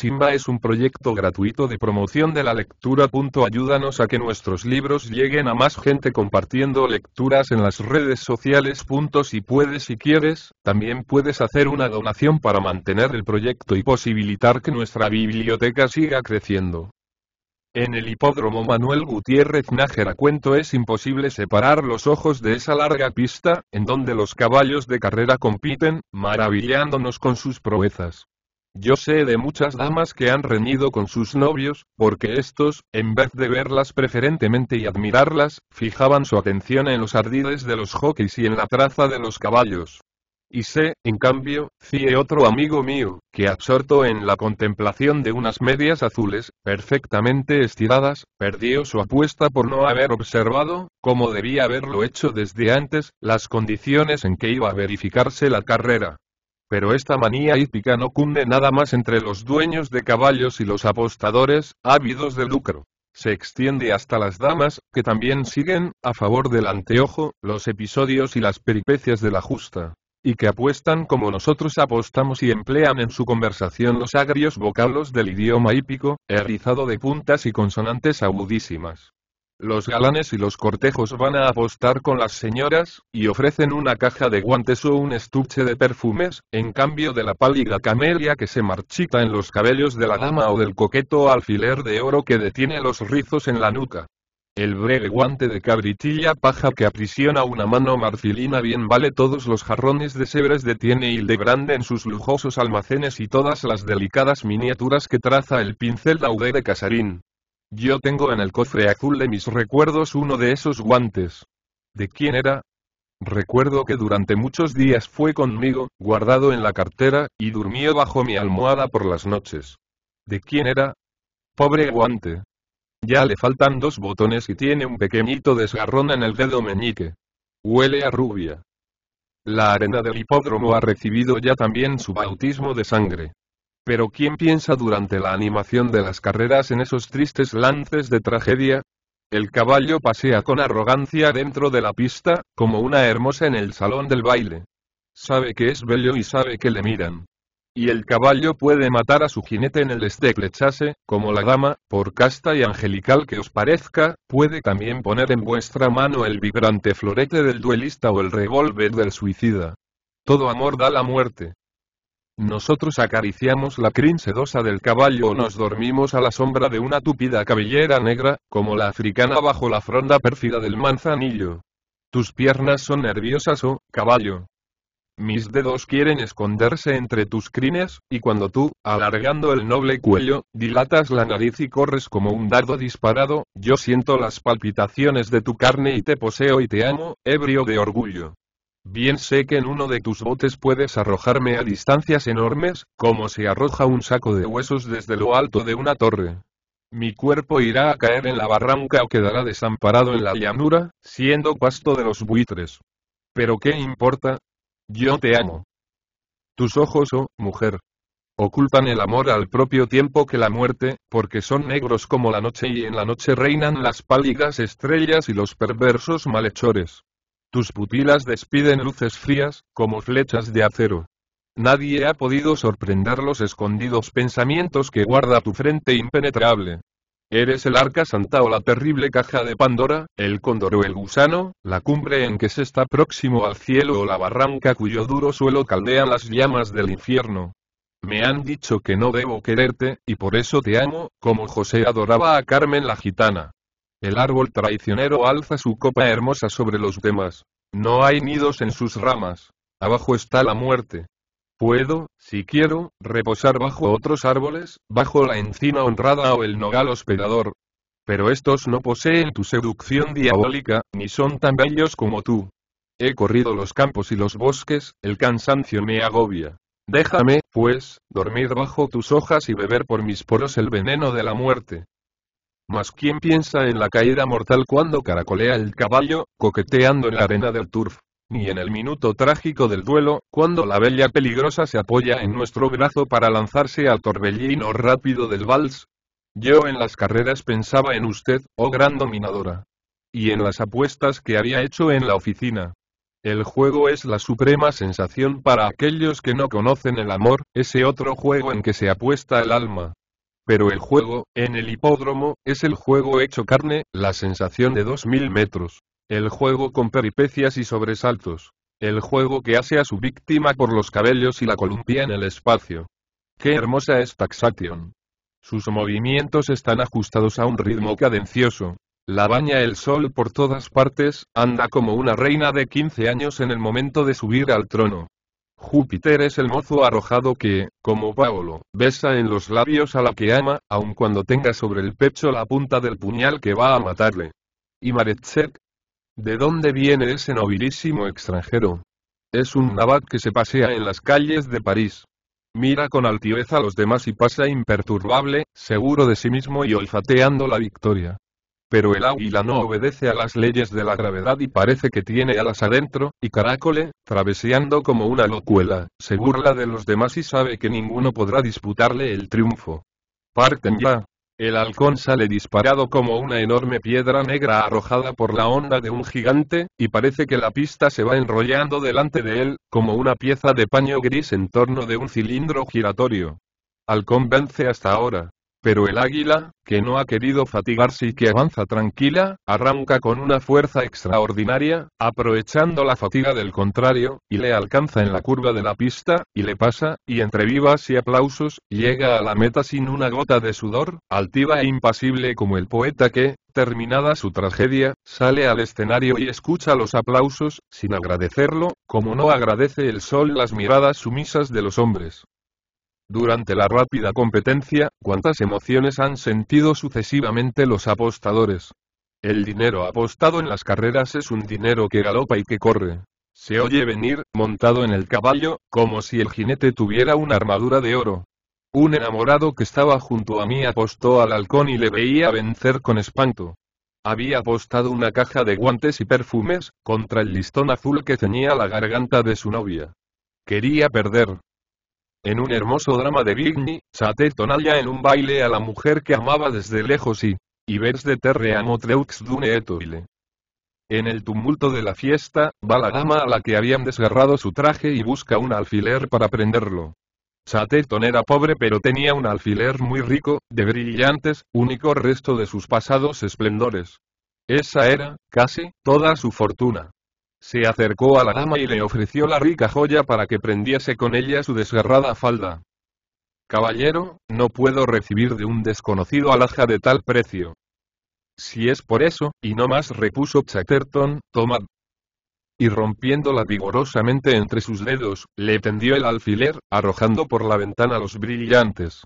Simba es un proyecto gratuito de promoción de la lectura. Ayúdanos a que nuestros libros lleguen a más gente compartiendo lecturas en las redes sociales. Si puedes y quieres, también puedes hacer una donación para mantener el proyecto y posibilitar que nuestra biblioteca siga creciendo. En el hipódromo Manuel Gutiérrez Nájera cuento es imposible separar los ojos de esa larga pista, en donde los caballos de carrera compiten, maravillándonos con sus proezas. Yo sé de muchas damas que han reñido con sus novios, porque estos, en vez de verlas preferentemente y admirarlas, fijaban su atención en los ardides de los jockeys y en la traza de los caballos. Y sé, en cambio, cie otro amigo mío, que absorto en la contemplación de unas medias azules, perfectamente estiradas, perdió su apuesta por no haber observado, como debía haberlo hecho desde antes, las condiciones en que iba a verificarse la carrera. Pero esta manía hípica no cunde nada más entre los dueños de caballos y los apostadores, ávidos de lucro. Se extiende hasta las damas, que también siguen, a favor del anteojo, los episodios y las peripecias de la justa y que apuestan como nosotros apostamos y emplean en su conversación los agrios vocablos del idioma hípico, erizado de puntas y consonantes agudísimas. Los galanes y los cortejos van a apostar con las señoras, y ofrecen una caja de guantes o un estuche de perfumes, en cambio de la pálida camelia que se marchita en los cabellos de la dama o del coqueto alfiler de oro que detiene los rizos en la nuca. El breve guante de cabritilla paja que aprisiona una mano marfilina bien vale todos los jarrones de sebres detiene Hildebrand en sus lujosos almacenes y todas las delicadas miniaturas que traza el pincel daudé de Casarín. Yo tengo en el cofre azul de mis recuerdos uno de esos guantes. ¿De quién era? Recuerdo que durante muchos días fue conmigo, guardado en la cartera, y durmió bajo mi almohada por las noches. ¿De quién era? Pobre guante. Ya le faltan dos botones y tiene un pequeñito desgarrón en el dedo meñique. Huele a rubia. La arena del hipódromo ha recibido ya también su bautismo de sangre. Pero ¿quién piensa durante la animación de las carreras en esos tristes lances de tragedia? El caballo pasea con arrogancia dentro de la pista, como una hermosa en el salón del baile. Sabe que es bello y sabe que le miran. Y el caballo puede matar a su jinete en el esteclechase, como la dama, por casta y angelical que os parezca, puede también poner en vuestra mano el vibrante florete del duelista o el revólver del suicida. Todo amor da la muerte. Nosotros acariciamos la crin sedosa del caballo o nos dormimos a la sombra de una tupida cabellera negra, como la africana bajo la fronda pérfida del manzanillo. Tus piernas son nerviosas oh, caballo. Mis dedos quieren esconderse entre tus crines, y cuando tú, alargando el noble cuello, dilatas la nariz y corres como un dardo disparado, yo siento las palpitaciones de tu carne y te poseo y te amo, ebrio de orgullo. Bien sé que en uno de tus botes puedes arrojarme a distancias enormes, como se arroja un saco de huesos desde lo alto de una torre. Mi cuerpo irá a caer en la barranca o quedará desamparado en la llanura, siendo pasto de los buitres. Pero ¿qué importa? Yo te amo. Tus ojos, oh, mujer, ocultan el amor al propio tiempo que la muerte, porque son negros como la noche y en la noche reinan las pálidas estrellas y los perversos malhechores. Tus pupilas despiden luces frías, como flechas de acero. Nadie ha podido sorprender los escondidos pensamientos que guarda tu frente impenetrable. Eres el arca santa o la terrible caja de Pandora, el cóndor o el gusano, la cumbre en que se está próximo al cielo o la barranca cuyo duro suelo caldean las llamas del infierno. Me han dicho que no debo quererte, y por eso te amo, como José adoraba a Carmen la gitana. El árbol traicionero alza su copa hermosa sobre los demás. No hay nidos en sus ramas. Abajo está la muerte. Puedo, si quiero, reposar bajo otros árboles, bajo la encina honrada o el nogal hospedador. Pero estos no poseen tu seducción diabólica, ni son tan bellos como tú. He corrido los campos y los bosques, el cansancio me agobia. Déjame, pues, dormir bajo tus hojas y beber por mis poros el veneno de la muerte. Mas ¿quién piensa en la caída mortal cuando caracolea el caballo, coqueteando en la arena del turf? Ni en el minuto trágico del duelo, cuando la bella peligrosa se apoya en nuestro brazo para lanzarse al torbellino rápido del vals. Yo en las carreras pensaba en usted, oh gran dominadora. Y en las apuestas que había hecho en la oficina. El juego es la suprema sensación para aquellos que no conocen el amor, ese otro juego en que se apuesta el alma. Pero el juego, en el hipódromo, es el juego hecho carne, la sensación de 2000 metros. El juego con peripecias y sobresaltos. El juego que hace a su víctima por los cabellos y la columpia en el espacio. ¡Qué hermosa es Taxation! Sus movimientos están ajustados a un ritmo cadencioso. La baña el sol por todas partes, anda como una reina de 15 años en el momento de subir al trono. Júpiter es el mozo arrojado que, como Paolo, besa en los labios a la que ama, aun cuando tenga sobre el pecho la punta del puñal que va a matarle. ¿Y Marechek? ¿De dónde viene ese nobilísimo extranjero? Es un nabat que se pasea en las calles de París. Mira con altivez a los demás y pasa imperturbable, seguro de sí mismo y olfateando la victoria pero el águila no obedece a las leyes de la gravedad y parece que tiene alas adentro, y Caracole, traveseando como una locuela, se burla de los demás y sabe que ninguno podrá disputarle el triunfo. Parten ya. El halcón sale disparado como una enorme piedra negra arrojada por la onda de un gigante, y parece que la pista se va enrollando delante de él, como una pieza de paño gris en torno de un cilindro giratorio. Halcón vence hasta ahora, pero el águila, que no ha querido fatigarse y que avanza tranquila, arranca con una fuerza extraordinaria, aprovechando la fatiga del contrario, y le alcanza en la curva de la pista, y le pasa, y entre vivas y aplausos, llega a la meta sin una gota de sudor, altiva e impasible como el poeta que, terminada su tragedia, sale al escenario y escucha los aplausos, sin agradecerlo, como no agradece el sol las miradas sumisas de los hombres. Durante la rápida competencia, cuántas emociones han sentido sucesivamente los apostadores. El dinero apostado en las carreras es un dinero que galopa y que corre. Se oye venir, montado en el caballo, como si el jinete tuviera una armadura de oro. Un enamorado que estaba junto a mí apostó al halcón y le veía vencer con espanto. Había apostado una caja de guantes y perfumes, contra el listón azul que ceñía la garganta de su novia. Quería perder, en un hermoso drama de Vigny, Sate tonalla en un baile a la mujer que amaba desde lejos y, y ves de terre a d'une etoile. En el tumulto de la fiesta, va la dama a la que habían desgarrado su traje y busca un alfiler para prenderlo. Sateton era pobre pero tenía un alfiler muy rico, de brillantes, único resto de sus pasados esplendores. Esa era, casi, toda su fortuna. Se acercó a la dama y le ofreció la rica joya para que prendiese con ella su desgarrada falda. Caballero, no puedo recibir de un desconocido alhaja de tal precio. Si es por eso, y no más repuso Chatterton, tomad. Y rompiéndola vigorosamente entre sus dedos, le tendió el alfiler, arrojando por la ventana los brillantes.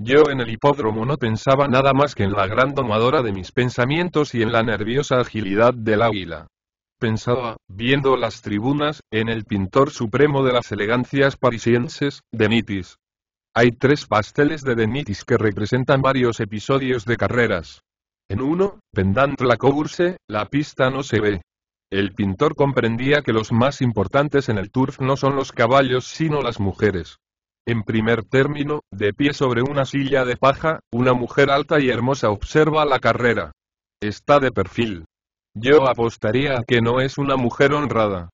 Yo en el hipódromo no pensaba nada más que en la gran domadora de mis pensamientos y en la nerviosa agilidad del águila pensaba, viendo las tribunas, en el pintor supremo de las elegancias parisienses, Denitis. Hay tres pasteles de Denitis que representan varios episodios de carreras. En uno, pendant la course, la pista no se ve. El pintor comprendía que los más importantes en el turf no son los caballos sino las mujeres. En primer término, de pie sobre una silla de paja, una mujer alta y hermosa observa la carrera. Está de perfil. Yo apostaría a que no es una mujer honrada.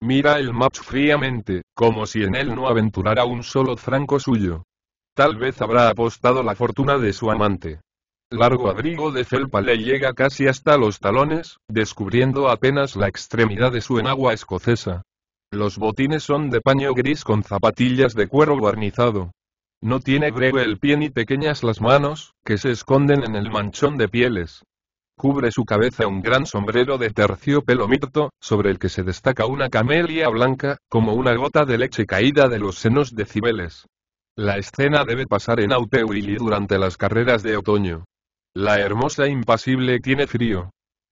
Mira el match fríamente, como si en él no aventurara un solo franco suyo. Tal vez habrá apostado la fortuna de su amante. Largo abrigo de felpa le llega casi hasta los talones, descubriendo apenas la extremidad de su enagua escocesa. Los botines son de paño gris con zapatillas de cuero barnizado. No tiene breve el pie ni pequeñas las manos, que se esconden en el manchón de pieles. Cubre su cabeza un gran sombrero de terciopelo mirto, sobre el que se destaca una camelia blanca, como una gota de leche caída de los senos de Cibeles. La escena debe pasar en y durante las carreras de otoño. La hermosa impasible tiene frío.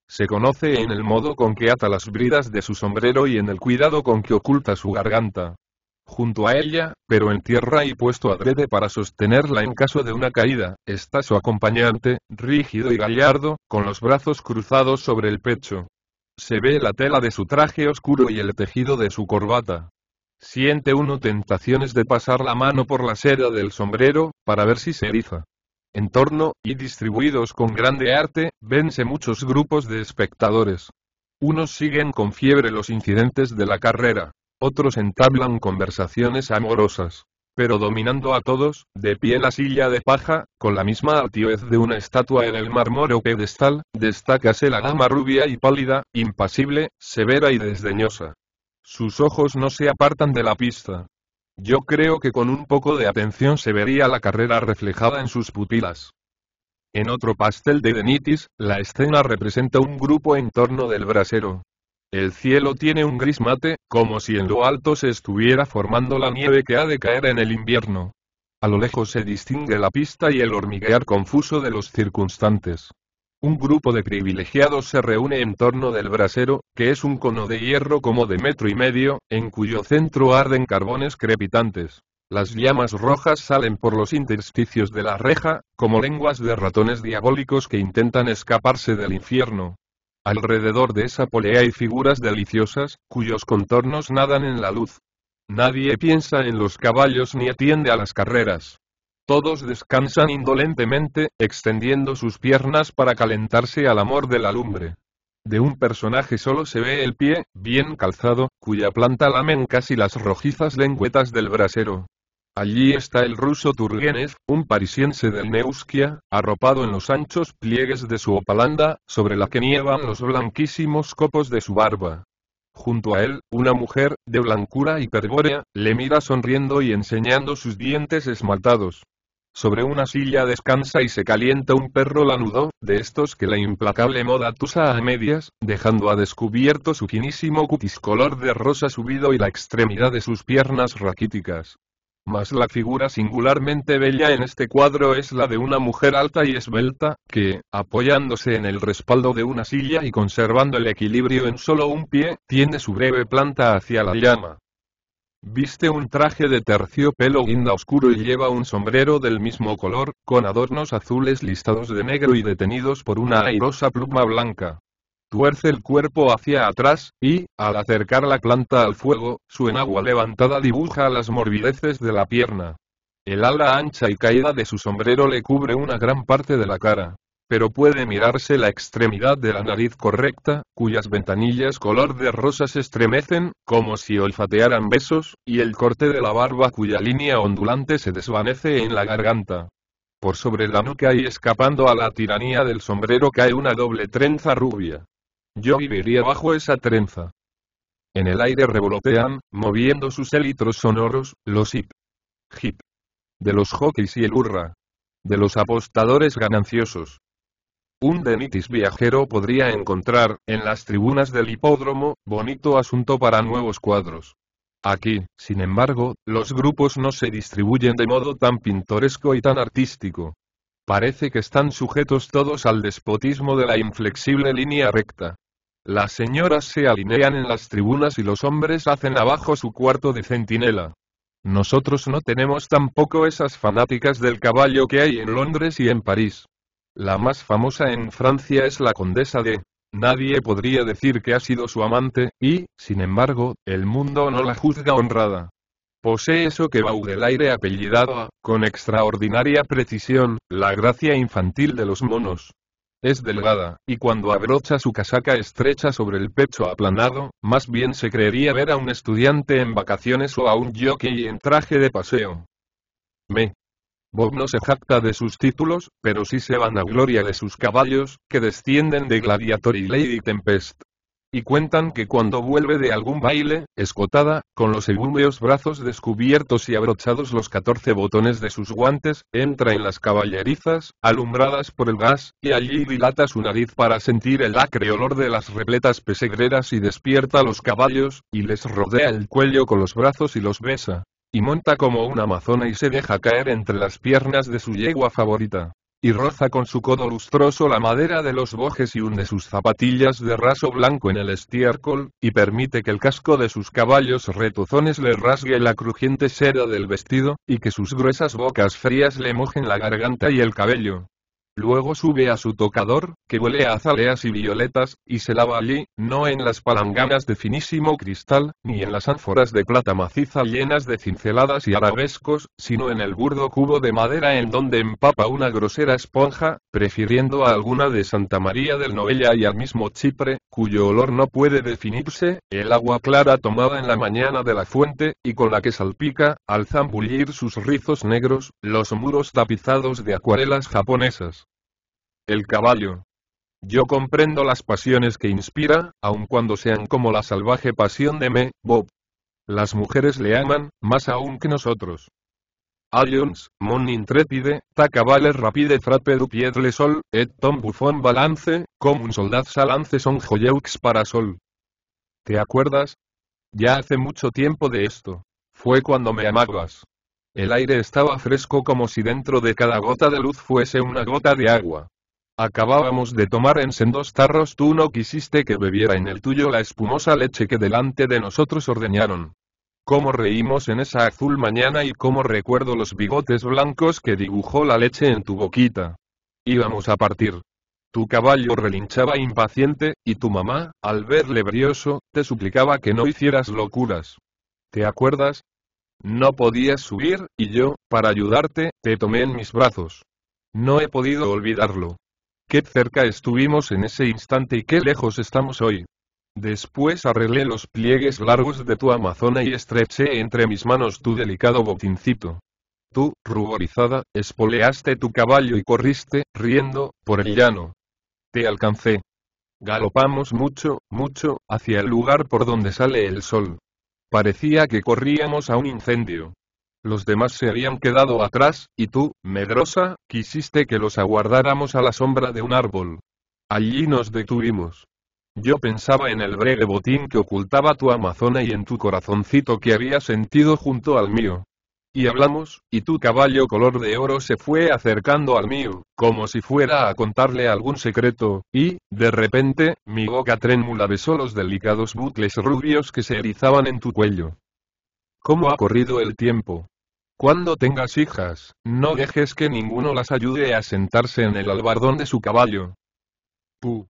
Se conoce en el modo con que ata las bridas de su sombrero y en el cuidado con que oculta su garganta junto a ella, pero en tierra y puesto adrede para sostenerla en caso de una caída, está su acompañante, rígido y gallardo, con los brazos cruzados sobre el pecho. Se ve la tela de su traje oscuro y el tejido de su corbata. Siente uno tentaciones de pasar la mano por la seda del sombrero, para ver si se eriza. En torno, y distribuidos con grande arte, vense muchos grupos de espectadores. Unos siguen con fiebre los incidentes de la carrera, otros entablan conversaciones amorosas. Pero dominando a todos, de pie en la silla de paja, con la misma altivez de una estatua en el mármol o pedestal, destácase la dama rubia y pálida, impasible, severa y desdeñosa. Sus ojos no se apartan de la pista. Yo creo que con un poco de atención se vería la carrera reflejada en sus pupilas. En otro pastel de Denitis, la escena representa un grupo en torno del brasero, el cielo tiene un gris mate, como si en lo alto se estuviera formando la nieve que ha de caer en el invierno. A lo lejos se distingue la pista y el hormiguear confuso de los circunstantes. Un grupo de privilegiados se reúne en torno del brasero, que es un cono de hierro como de metro y medio, en cuyo centro arden carbones crepitantes. Las llamas rojas salen por los intersticios de la reja, como lenguas de ratones diabólicos que intentan escaparse del infierno. Alrededor de esa polea hay figuras deliciosas, cuyos contornos nadan en la luz. Nadie piensa en los caballos ni atiende a las carreras. Todos descansan indolentemente, extendiendo sus piernas para calentarse al amor de la lumbre. De un personaje solo se ve el pie, bien calzado, cuya planta lamen casi las rojizas lengüetas del brasero. Allí está el ruso Turgenev, un parisiense del Neusquia, arropado en los anchos pliegues de su opalanda, sobre la que nievan los blanquísimos copos de su barba. Junto a él, una mujer, de blancura y hiperbórea, le mira sonriendo y enseñando sus dientes esmaltados. Sobre una silla descansa y se calienta un perro lanudo, de estos que la implacable moda tusa a medias, dejando a descubierto su finísimo cutis color de rosa subido y la extremidad de sus piernas raquíticas. Mas la figura singularmente bella en este cuadro es la de una mujer alta y esbelta, que, apoyándose en el respaldo de una silla y conservando el equilibrio en solo un pie, tiene su breve planta hacia la llama. Viste un traje de terciopelo guinda oscuro y lleva un sombrero del mismo color, con adornos azules listados de negro y detenidos por una airosa pluma blanca tuerce el cuerpo hacia atrás, y, al acercar la planta al fuego, su enagua levantada dibuja las morbideces de la pierna. El ala ancha y caída de su sombrero le cubre una gran parte de la cara. Pero puede mirarse la extremidad de la nariz correcta, cuyas ventanillas color de rosa se estremecen, como si olfatearan besos, y el corte de la barba cuya línea ondulante se desvanece en la garganta. Por sobre la nuca y escapando a la tiranía del sombrero cae una doble trenza rubia. Yo viviría bajo esa trenza. En el aire revolotean, moviendo sus élitros sonoros, los hip. Hip. De los jockeys y el hurra. De los apostadores gananciosos. Un denitis viajero podría encontrar, en las tribunas del hipódromo, bonito asunto para nuevos cuadros. Aquí, sin embargo, los grupos no se distribuyen de modo tan pintoresco y tan artístico. Parece que están sujetos todos al despotismo de la inflexible línea recta. Las señoras se alinean en las tribunas y los hombres hacen abajo su cuarto de centinela. Nosotros no tenemos tampoco esas fanáticas del caballo que hay en Londres y en París. La más famosa en Francia es la condesa de. Nadie podría decir que ha sido su amante, y, sin embargo, el mundo no la juzga honrada. Posee eso que Baudelaire apellidaba, con extraordinaria precisión, la gracia infantil de los monos. Es delgada, y cuando abrocha su casaca estrecha sobre el pecho aplanado, más bien se creería ver a un estudiante en vacaciones o a un jockey en traje de paseo. Me. Bob no se jacta de sus títulos, pero sí se van a gloria de sus caballos, que descienden de Gladiator y Lady Tempest y cuentan que cuando vuelve de algún baile, escotada, con los ebúmeos brazos descubiertos y abrochados los catorce botones de sus guantes, entra en las caballerizas, alumbradas por el gas, y allí dilata su nariz para sentir el acre olor de las repletas pesegreras y despierta a los caballos, y les rodea el cuello con los brazos y los besa. Y monta como una amazona y se deja caer entre las piernas de su yegua favorita y roza con su codo lustroso la madera de los bojes y une sus zapatillas de raso blanco en el estiércol, y permite que el casco de sus caballos retozones le rasgue la crujiente seda del vestido, y que sus gruesas bocas frías le mojen la garganta y el cabello, Luego sube a su tocador, que huele a azaleas y violetas, y se lava allí, no en las palanganas de finísimo cristal, ni en las ánforas de plata maciza llenas de cinceladas y arabescos, sino en el burdo cubo de madera en donde empapa una grosera esponja, prefiriendo a alguna de Santa María del Novella y al mismo Chipre, cuyo olor no puede definirse, el agua clara tomada en la mañana de la fuente, y con la que salpica, al zambullir sus rizos negros, los muros tapizados de acuarelas japonesas. El caballo. Yo comprendo las pasiones que inspira, aun cuando sean como la salvaje pasión de me, Bob. Las mujeres le aman, más aún que nosotros. Allions, Mon Intrépide, Ta Rapide Frappe du Pied le Sol, et Tom Buffon Balance, como un soldat salance son joyeux para Sol. ¿Te acuerdas? Ya hace mucho tiempo de esto. Fue cuando me amabas. El aire estaba fresco como si dentro de cada gota de luz fuese una gota de agua. Acabábamos de tomar en sendos tarros tú no quisiste que bebiera en el tuyo la espumosa leche que delante de nosotros ordeñaron. Cómo reímos en esa azul mañana y cómo recuerdo los bigotes blancos que dibujó la leche en tu boquita. Íbamos a partir. Tu caballo relinchaba impaciente, y tu mamá, al verle brioso, te suplicaba que no hicieras locuras. ¿Te acuerdas? No podías subir, y yo, para ayudarte, te tomé en mis brazos. No he podido olvidarlo. Qué cerca estuvimos en ese instante y qué lejos estamos hoy. Después arreglé los pliegues largos de tu amazona y estreché entre mis manos tu delicado botincito. Tú, ruborizada, espoleaste tu caballo y corriste, riendo, por el llano. Te alcancé. Galopamos mucho, mucho, hacia el lugar por donde sale el sol. Parecía que corríamos a un incendio los demás se habían quedado atrás, y tú, medrosa, quisiste que los aguardáramos a la sombra de un árbol. Allí nos detuvimos. Yo pensaba en el breve botín que ocultaba tu amazona y en tu corazoncito que había sentido junto al mío. Y hablamos, y tu caballo color de oro se fue acercando al mío, como si fuera a contarle algún secreto, y, de repente, mi boca trémula besó los delicados bucles rubios que se erizaban en tu cuello. ¿Cómo ha corrido el tiempo? Cuando tengas hijas, no dejes que ninguno las ayude a sentarse en el albardón de su caballo. Pu.